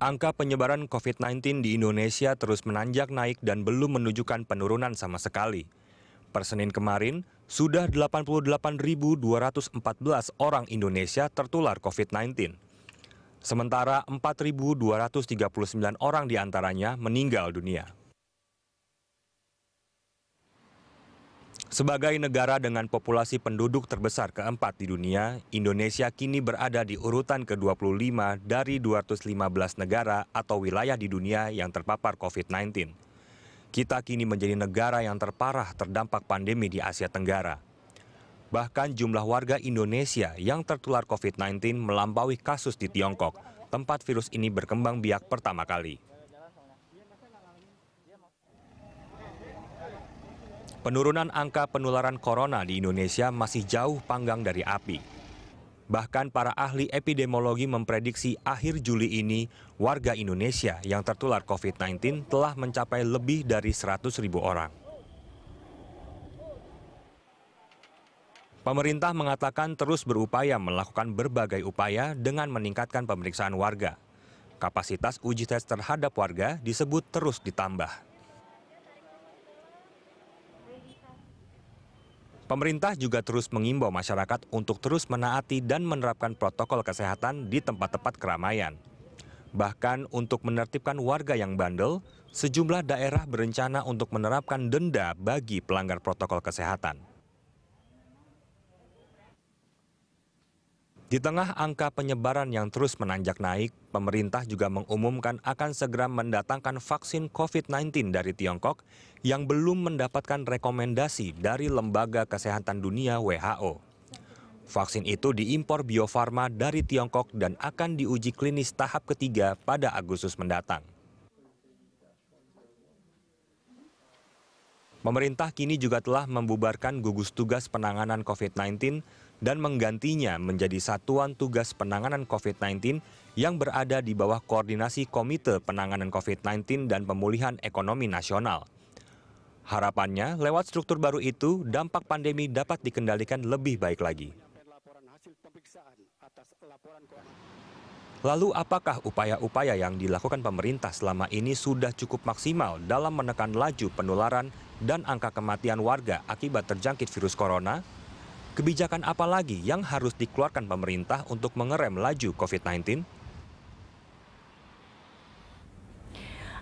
Angka penyebaran COVID-19 di Indonesia terus menanjak naik dan belum menunjukkan penurunan sama sekali. Persenin kemarin, sudah 88.214 orang Indonesia tertular COVID-19. Sementara 4.239 orang diantaranya meninggal dunia. Sebagai negara dengan populasi penduduk terbesar keempat di dunia, Indonesia kini berada di urutan ke-25 dari 215 negara atau wilayah di dunia yang terpapar COVID-19. Kita kini menjadi negara yang terparah terdampak pandemi di Asia Tenggara. Bahkan jumlah warga Indonesia yang tertular COVID-19 melampaui kasus di Tiongkok, tempat virus ini berkembang biak pertama kali. Penurunan angka penularan corona di Indonesia masih jauh panggang dari api. Bahkan para ahli epidemiologi memprediksi akhir Juli ini warga Indonesia yang tertular COVID-19 telah mencapai lebih dari 100 ribu orang. Pemerintah mengatakan terus berupaya melakukan berbagai upaya dengan meningkatkan pemeriksaan warga. Kapasitas uji tes terhadap warga disebut terus ditambah. Pemerintah juga terus mengimbau masyarakat untuk terus menaati dan menerapkan protokol kesehatan di tempat-tempat keramaian. Bahkan untuk menertibkan warga yang bandel, sejumlah daerah berencana untuk menerapkan denda bagi pelanggar protokol kesehatan. Di tengah angka penyebaran yang terus menanjak naik, pemerintah juga mengumumkan akan segera mendatangkan vaksin COVID-19 dari Tiongkok yang belum mendapatkan rekomendasi dari Lembaga Kesehatan Dunia WHO. Vaksin itu diimpor Bio Farma dari Tiongkok dan akan diuji klinis tahap ketiga pada Agustus mendatang. Pemerintah kini juga telah membubarkan gugus tugas penanganan COVID-19 dan menggantinya menjadi Satuan Tugas Penanganan COVID-19 yang berada di bawah koordinasi Komite Penanganan COVID-19 dan Pemulihan Ekonomi Nasional. Harapannya, lewat struktur baru itu, dampak pandemi dapat dikendalikan lebih baik lagi. Lalu apakah upaya-upaya yang dilakukan pemerintah selama ini sudah cukup maksimal dalam menekan laju penularan dan angka kematian warga akibat terjangkit virus corona? kebijakan apa lagi yang harus dikeluarkan pemerintah untuk mengerem laju COVID-19?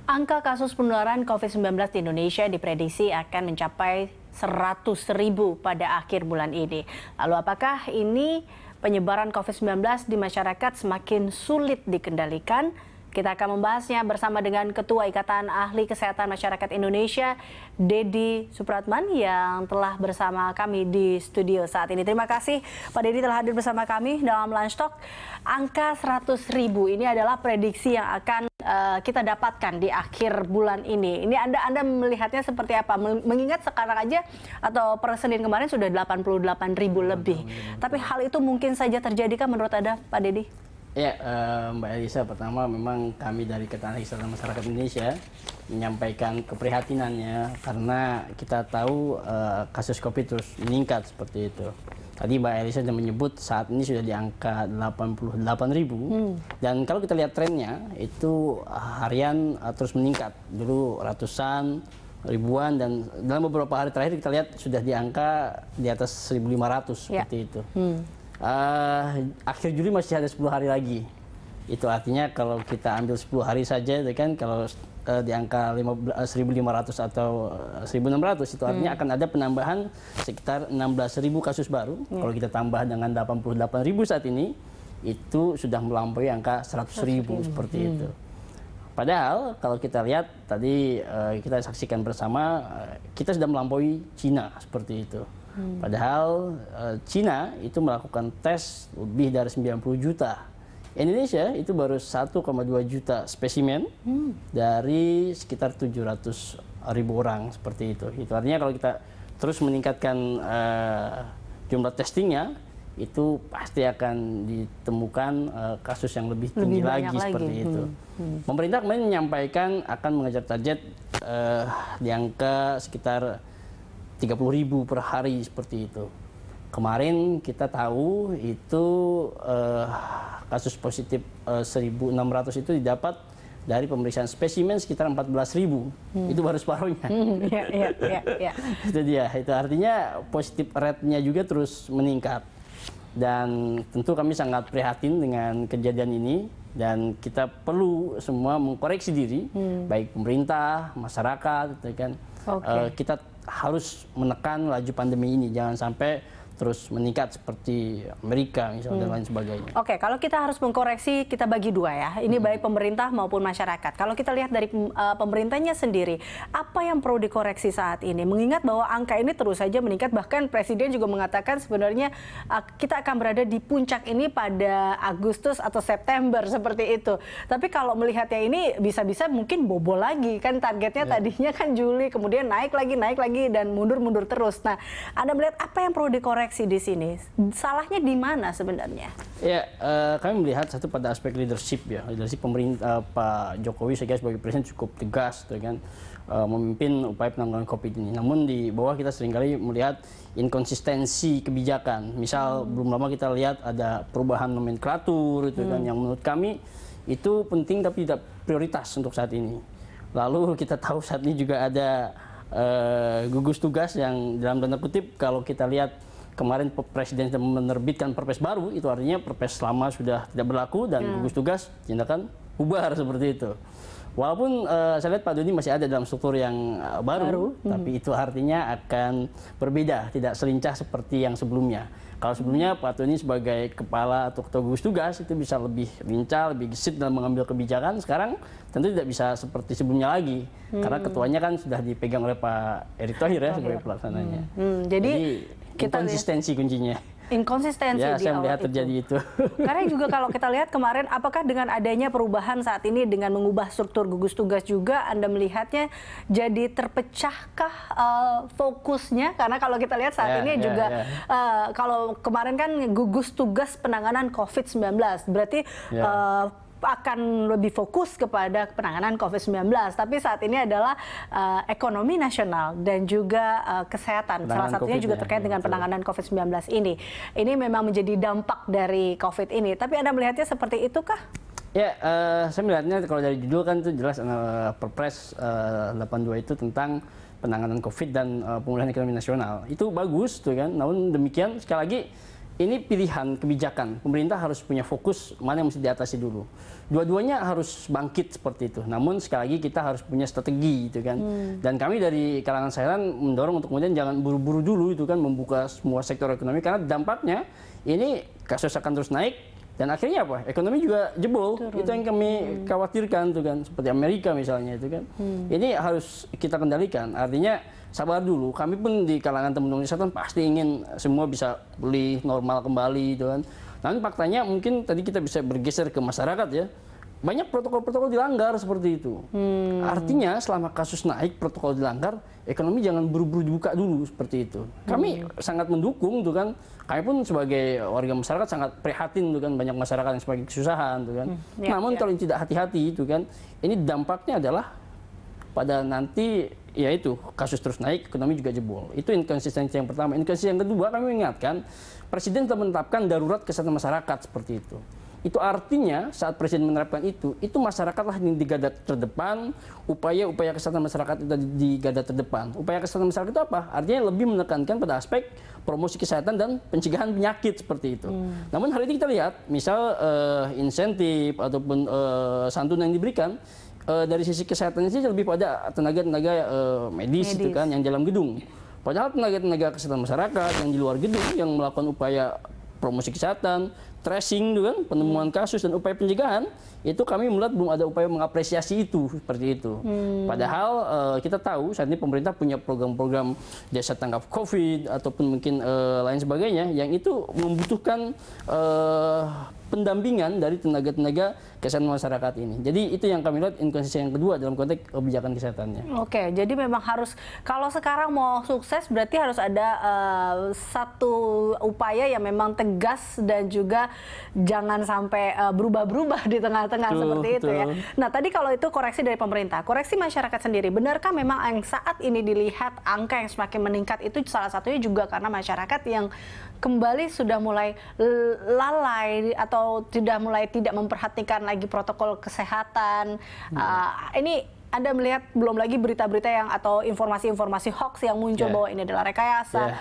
Angka kasus penularan COVID-19 di Indonesia diprediksi akan mencapai 100 ribu pada akhir bulan ini. Lalu apakah ini penyebaran COVID-19 di masyarakat semakin sulit dikendalikan? Kita akan membahasnya bersama dengan Ketua Ikatan Ahli Kesehatan Masyarakat Indonesia, Dedi Supratman yang telah bersama kami di studio saat ini. Terima kasih Pak Dedi telah hadir bersama kami dalam Lunch Talk. Angka 100 ribu ini adalah prediksi yang akan uh, kita dapatkan di akhir bulan ini. Ini Anda Anda melihatnya seperti apa? Mengingat sekarang aja atau per Senin kemarin sudah 88 ribu lebih. Tapi hal itu mungkin saja terjadikah menurut Anda Pak Dedi? Ya, eh, Mbak Elisa, pertama memang kami dari Ketahanan Kesehatan Masyarakat Indonesia menyampaikan keprihatinannya karena kita tahu eh, kasus COVID terus meningkat seperti itu. Tadi Mbak Elisa sudah menyebut saat ini sudah di angka 88 ribu hmm. dan kalau kita lihat trennya itu harian eh, terus meningkat. Dulu ratusan, ribuan dan dalam beberapa hari terakhir kita lihat sudah di angka di atas 1.500 ya. seperti itu. Hmm uh, akhir Juli masih ada 10 hari lagi. Itu artinya kalau kita ambil 10 hari saja, itu kan kalau uh, di angka 1.500 eh, atau 1.600 itu artinya hmm. akan ada penambahan sekitar 16.000 kasus baru. Hmm. Kalau kita tambah dengan 88.000 saat ini, itu sudah melampaui angka 100.000 100 seperti hmm. itu. Padahal kalau kita lihat tadi uh, kita saksikan bersama uh, kita sudah melampaui Cina seperti itu. Hmm. Padahal e, Cina itu melakukan tes lebih dari 90 juta. Indonesia itu baru 1,2 juta spesimen hmm. dari sekitar 700 ribu orang seperti itu. Itu artinya kalau kita terus meningkatkan e, jumlah testingnya, itu pasti akan ditemukan e, kasus yang lebih tinggi lebih lagi, lagi seperti itu. Hmm. hmm. Pemerintah menyampaikan akan mengejar target e, di angka sekitar 30 ribu per hari seperti itu. Kemarin kita tahu itu eh, kasus positif eh, 1.600 itu didapat dari pemeriksaan spesimen sekitar 14 ribu. Hmm. Itu baru separuhnya. Hmm, iya, ya iya. iya, iya. Itu dia. Itu artinya positif rate-nya juga terus meningkat. Dan tentu kami sangat prihatin dengan kejadian ini. Dan kita perlu semua mengkoreksi diri, hmm. baik pemerintah, masyarakat, gitu kan. Okay. Uh, eh, kita harus menekan laju pandemi ini jangan sampai terus meningkat seperti Amerika misalnya hmm. dan lain sebagainya. Oke, okay, kalau kita harus mengkoreksi kita bagi dua ya. Ini hmm. baik pemerintah maupun masyarakat. Kalau kita lihat dari uh, pemerintahnya sendiri, apa yang perlu dikoreksi saat ini? Mengingat bahwa angka ini terus saja meningkat bahkan presiden juga mengatakan sebenarnya uh, kita akan berada di puncak ini pada Agustus atau September seperti itu. Tapi kalau melihatnya ini bisa-bisa mungkin bobol lagi kan targetnya yeah. tadinya kan Juli kemudian naik lagi naik lagi dan mundur-mundur terus. Nah, Anda melihat apa yang perlu dikoreksi terdeteksi di sini. Salahnya di mana sebenarnya? Ya, uh, kami melihat satu pada aspek leadership ya. Leadership pemerintah uh, Pak Jokowi saya kira sebagai presiden cukup tegas tuh gitu kan uh, memimpin upaya penanggulangan Covid ini. Namun di bawah kita seringkali melihat inkonsistensi kebijakan. Misal hmm. belum lama kita lihat ada perubahan nomenklatur itu kan, hmm. kan yang menurut kami itu penting tapi tidak prioritas untuk saat ini. Lalu kita tahu saat ini juga ada uh, gugus tugas yang dalam tanda kutip kalau kita lihat kemarin presiden menerbitkan perpres baru itu artinya perpres lama sudah tidak berlaku dan hmm. gugus tugas tindakan bubar seperti itu. Walaupun uh, saya lihat Pak Doni masih ada dalam struktur yang uh, baru, baru, hmm. tapi hmm. itu artinya akan berbeda, tidak selincah seperti yang sebelumnya. Kalau sebelumnya Pak Doni sebagai kepala atau ketua gugus tugas itu bisa lebih lincah, lebih gesit dalam mengambil kebijakan, sekarang tentu tidak bisa seperti sebelumnya lagi. Hmm. Karena ketuanya kan sudah dipegang oleh Pak Erick Thohir ya sebagai pelaksananya. Hmm. Hmm. Jadi, Jadi kita konsistensi kuncinya inkonsistensi ya, di saya melihat terjadi itu. itu. Karena juga kalau kita lihat kemarin, apakah dengan adanya perubahan saat ini dengan mengubah struktur gugus tugas juga, anda melihatnya jadi terpecahkah uh, fokusnya? Karena kalau kita lihat saat ya, ini ya, juga ya. Uh, kalau kemarin kan gugus tugas penanganan COVID-19, berarti ya. uh, akan lebih fokus kepada penanganan COVID-19, tapi saat ini adalah uh, ekonomi nasional dan juga uh, kesehatan. Penanganan Salah satunya COVID juga ya, terkait ya, dengan penanganan COVID-19 ini. Ini memang menjadi dampak dari COVID ini. Tapi Anda melihatnya seperti itukah? Ya, uh, saya melihatnya kalau dari judul kan itu jelas uh, Perpres uh, 82 itu tentang penanganan COVID dan uh, pemulihan ekonomi nasional. Itu bagus tuh kan. Namun demikian sekali lagi ini pilihan kebijakan. Pemerintah harus punya fokus mana yang mesti diatasi dulu. Dua-duanya harus bangkit seperti itu. Namun sekali lagi kita harus punya strategi gitu kan. Hmm. Dan kami dari kalangan sayuran mendorong untuk kemudian jangan buru-buru dulu itu kan membuka semua sektor ekonomi karena dampaknya ini kasus akan terus naik, dan akhirnya apa? Ekonomi juga jebol. Turun. Itu yang kami hmm. khawatirkan tuh kan, seperti Amerika misalnya itu kan. Hmm. Ini harus kita kendalikan. Artinya sabar dulu. Kami pun di kalangan teman-teman kesehatan pasti ingin semua bisa beli normal kembali itu kan. Namun faktanya mungkin tadi kita bisa bergeser ke masyarakat ya banyak protokol-protokol dilanggar seperti itu. Hmm. Artinya selama kasus naik protokol dilanggar, ekonomi jangan buru-buru dibuka dulu seperti itu. Kami hmm. sangat mendukung tuh kan. Kami pun sebagai warga masyarakat sangat prihatin tuh kan banyak masyarakat yang sebagai kesusahan tuh kan. Hmm. Ya, Namun ya. kalau tidak hati-hati itu kan, ini dampaknya adalah pada nanti yaitu kasus terus naik, ekonomi juga jebol. Itu inkonsistensi yang pertama. Inkonsistensi yang kedua kami ingatkan, Presiden telah menetapkan darurat kesehatan masyarakat seperti itu. Itu artinya saat presiden menerapkan itu, itu masyarakatlah yang di terdepan, upaya-upaya kesehatan masyarakat itu di terdepan. Upaya kesehatan masyarakat itu apa? Artinya lebih menekankan pada aspek promosi kesehatan dan pencegahan penyakit seperti itu. Hmm. Namun hari ini kita lihat, misal uh, insentif ataupun uh, eh, santunan yang diberikan uh, dari sisi kesehatannya sih lebih pada tenaga-tenaga uh, medis, medis itu kan yang dalam gedung. Padahal tenaga-tenaga kesehatan masyarakat yang di luar gedung yang melakukan upaya promosi kesehatan, tracing juga gitu kan, penemuan kasus dan upaya pencegahan itu kami melihat belum ada upaya mengapresiasi itu seperti itu. Hmm. Padahal uh, kita tahu saat ini pemerintah punya program-program jasa tangkap COVID ataupun mungkin uh, lain sebagainya yang itu membutuhkan uh, pendampingan dari tenaga-tenaga kesehatan masyarakat ini. Jadi itu yang kami lihat inkonsistensi yang kedua dalam konteks kebijakan kesehatannya. Oke, jadi memang harus kalau sekarang mau sukses berarti harus ada uh, satu upaya yang memang tegas dan juga jangan sampai eh, berubah-berubah di tengah-tengah seperti itu ya. betul. ya. Nah tadi kalau itu koreksi dari pemerintah, koreksi masyarakat sendiri, benarkah memang yang saat ini dilihat angka yang semakin meningkat itu salah satunya juga karena masyarakat yang kembali sudah mulai lalai atau sudah mulai tidak memperhatikan lagi protokol kesehatan. Hmm. Uh, ini anda melihat belum lagi berita-berita yang atau informasi-informasi hoax yang muncul yeah. bahwa ini adalah rekayasa. Yeah.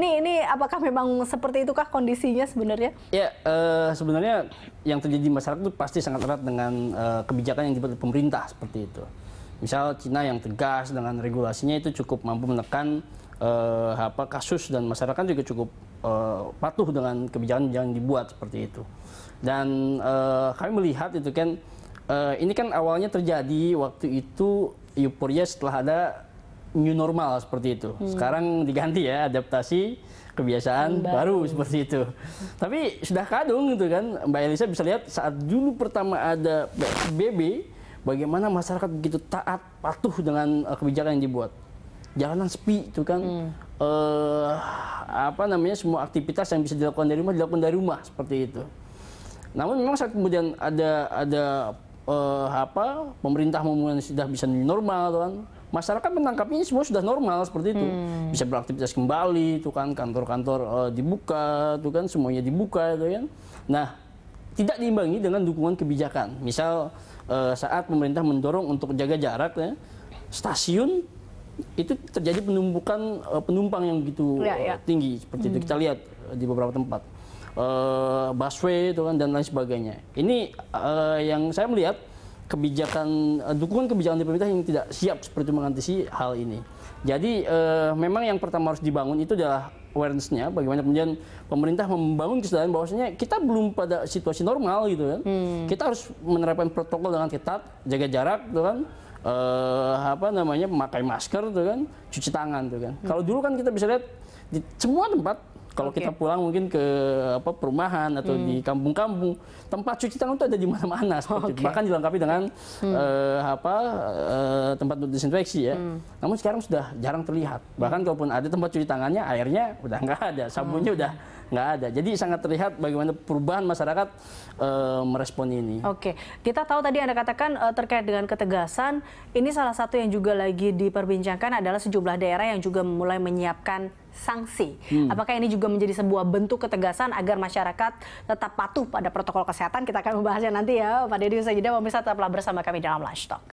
Ini ini apakah memang seperti itukah kondisinya sebenarnya? Ya yeah, uh, sebenarnya yang terjadi di masyarakat itu pasti sangat erat dengan uh, kebijakan yang dibuat pemerintah seperti itu. Misal Cina yang tegas dengan regulasinya itu cukup mampu menekan uh, apa kasus dan masyarakat juga cukup uh, patuh dengan kebijakan yang dibuat seperti itu. Dan uh, kami melihat itu kan uh, ini kan awalnya terjadi waktu itu euforia setelah ada new normal seperti itu. Hmm. Sekarang diganti ya adaptasi kebiasaan baru. baru seperti itu. Tapi sudah kadung gitu kan. Mbak Elisa bisa lihat saat dulu pertama ada BB, bagaimana masyarakat begitu taat patuh dengan uh, kebijakan yang dibuat. Jalanan sepi itu kan hmm. uh, apa namanya semua aktivitas yang bisa dilakukan dari rumah dilakukan dari rumah seperti itu. Namun memang saat kemudian ada ada eh, apa pemerintah memulai sudah bisa normal tuh kan masyarakat menangkap ini semua sudah normal seperti itu hmm. bisa beraktivitas kembali tuh kan kantor-kantor eh, dibuka tuh kan semuanya dibuka itu kan nah tidak diimbangi dengan dukungan kebijakan misal eh, saat pemerintah mendorong untuk jaga jarak ya, stasiun itu terjadi penumpukan eh, penumpang yang begitu ya, ya. tinggi seperti hmm. itu kita lihat eh, di beberapa tempat uh, busway itu kan dan lain sebagainya. Ini uh, yang saya melihat kebijakan uh, dukungan kebijakan di pemerintah yang tidak siap seperti mengantisipasi hal ini. Jadi uh, memang yang pertama harus dibangun itu adalah awareness-nya bagaimana kemudian pemerintah membangun kesadaran bahwasanya kita belum pada situasi normal gitu kan. Hmm. Kita harus menerapkan protokol dengan ketat, jaga jarak gitu kan. Uh, apa namanya memakai masker tuh gitu kan cuci tangan tuh gitu kan hmm. kalau dulu kan kita bisa lihat di semua tempat kalau okay. kita pulang mungkin ke apa perumahan atau hmm. di kampung-kampung, tempat cuci tangan itu ada di mana-mana okay. Bahkan dilengkapi dengan hmm. uh, apa uh, tempat untuk disinfeksi ya. Hmm. Namun sekarang sudah jarang terlihat. Bahkan kalaupun ada tempat cuci tangannya, airnya udah nggak ada, sabunnya hmm. udah nggak ada. Jadi sangat terlihat bagaimana perubahan masyarakat uh, merespon ini. Oke, kita tahu tadi Anda katakan uh, terkait dengan ketegasan, ini salah satu yang juga lagi diperbincangkan adalah sejumlah daerah yang juga mulai menyiapkan sanksi. Hmm. Apakah ini juga menjadi sebuah bentuk ketegasan agar masyarakat tetap patuh pada protokol kesehatan? Kita akan membahasnya nanti ya Pak Deddy usai jeda. Pemirsa tetaplah bersama kami dalam Lunch Talk.